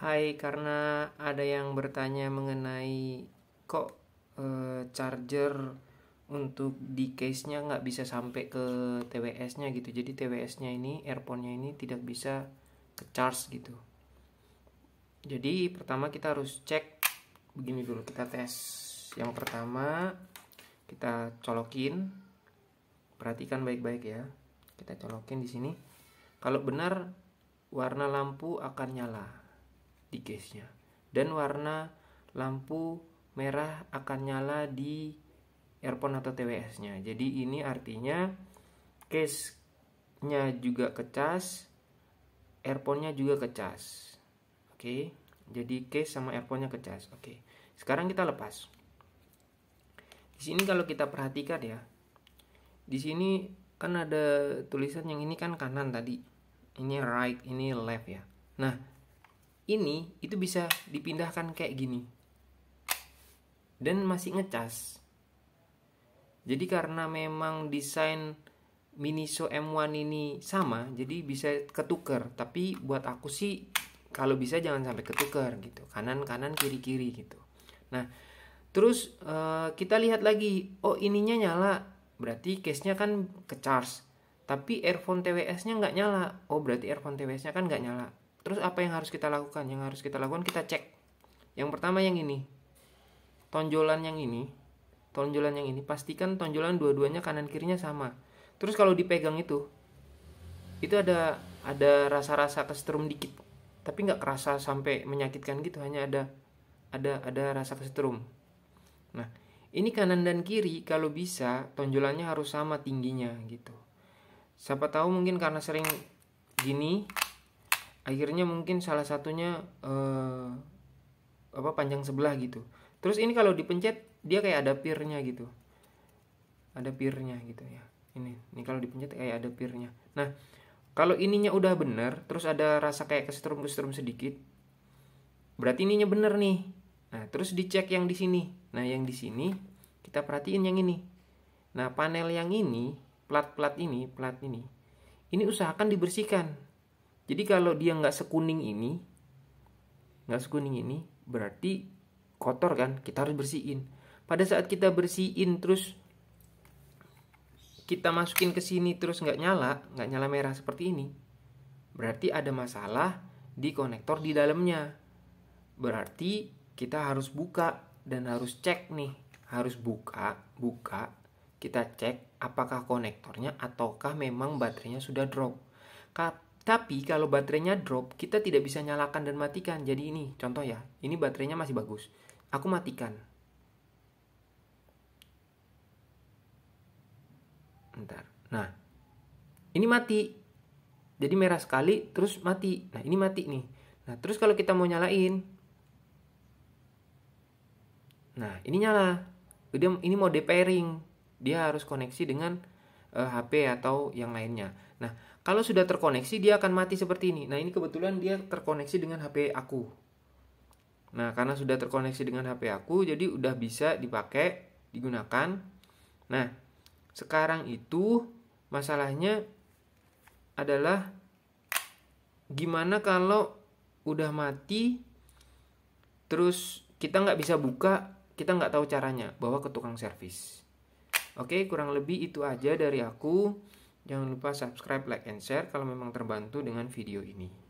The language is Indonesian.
Hai, karena ada yang bertanya mengenai kok e, charger untuk di case-nya nggak bisa sampai ke TWS-nya gitu. Jadi TWS-nya ini, earphone-nya ini tidak bisa ke charge gitu. Jadi pertama kita harus cek begini dulu kita tes. Yang pertama kita colokin. Perhatikan baik-baik ya. Kita colokin di sini. Kalau benar warna lampu akan nyala di case-nya. Dan warna lampu merah akan nyala di earphone atau TWS-nya. Jadi ini artinya case-nya juga kecas, earphone-nya juga kecas. Oke. Okay? Jadi case sama earphone-nya kecas. Oke. Okay. Sekarang kita lepas. Di sini kalau kita perhatikan ya. Di sini kan ada tulisan yang ini kan kanan tadi. Ini right, ini left ya. Nah, ini itu bisa dipindahkan kayak gini dan masih ngecas jadi karena memang desain Miniso M1 ini sama jadi bisa ketuker tapi buat aku sih kalau bisa jangan sampai ketuker gitu kanan kanan kiri kiri gitu nah terus uh, kita lihat lagi oh ininya nyala berarti case nya kan ke charge tapi earphone TWS nya nggak nyala oh berarti earphone TWS nya kan nggak nyala Terus apa yang harus kita lakukan? Yang harus kita lakukan kita cek. Yang pertama yang ini. Tonjolan yang ini. Tonjolan yang ini. Pastikan tonjolan dua-duanya kanan kirinya sama. Terus kalau dipegang itu. Itu ada ada rasa-rasa kesetrum dikit. Tapi nggak kerasa sampai menyakitkan gitu. Hanya ada ada ada rasa kesetrum. Nah, ini kanan dan kiri kalau bisa tonjolannya harus sama tingginya gitu. Siapa tahu mungkin karena sering gini akhirnya mungkin salah satunya uh, apa panjang sebelah gitu terus ini kalau dipencet dia kayak ada pirnya gitu ada pirnya gitu ya ini ini kalau dipencet kayak ada pirnya nah kalau ininya udah bener terus ada rasa kayak kesetrum kesetrum sedikit berarti ininya bener nih nah terus dicek yang di sini nah yang di sini kita perhatiin yang ini nah panel yang ini plat plat ini plat ini ini usahakan dibersihkan jadi kalau dia nggak sekuning ini, nggak sekuning ini, berarti kotor kan? Kita harus bersihin. Pada saat kita bersihin terus kita masukin ke sini terus nggak nyala, nggak nyala merah seperti ini, berarti ada masalah di konektor di dalamnya. Berarti kita harus buka dan harus cek nih, harus buka, buka, kita cek apakah konektornya ataukah memang baterainya sudah drop. Tapi kalau baterainya drop, kita tidak bisa nyalakan dan matikan. Jadi ini contoh ya, ini baterainya masih bagus. Aku matikan. Bentar. Nah, ini mati. Jadi merah sekali, terus mati. Nah, ini mati nih. Nah, terus kalau kita mau nyalain. Nah, ini nyala. Udah, ini mode pairing. Dia harus koneksi dengan uh, eh, HP atau yang lainnya. Nah, kalau sudah terkoneksi dia akan mati seperti ini. Nah, ini kebetulan dia terkoneksi dengan HP aku. Nah, karena sudah terkoneksi dengan HP aku, jadi udah bisa dipakai, digunakan. Nah, sekarang itu masalahnya adalah gimana kalau udah mati terus kita nggak bisa buka kita nggak tahu caranya bawa ke tukang servis Oke, kurang lebih itu aja dari aku. Jangan lupa subscribe, like, and share kalau memang terbantu dengan video ini.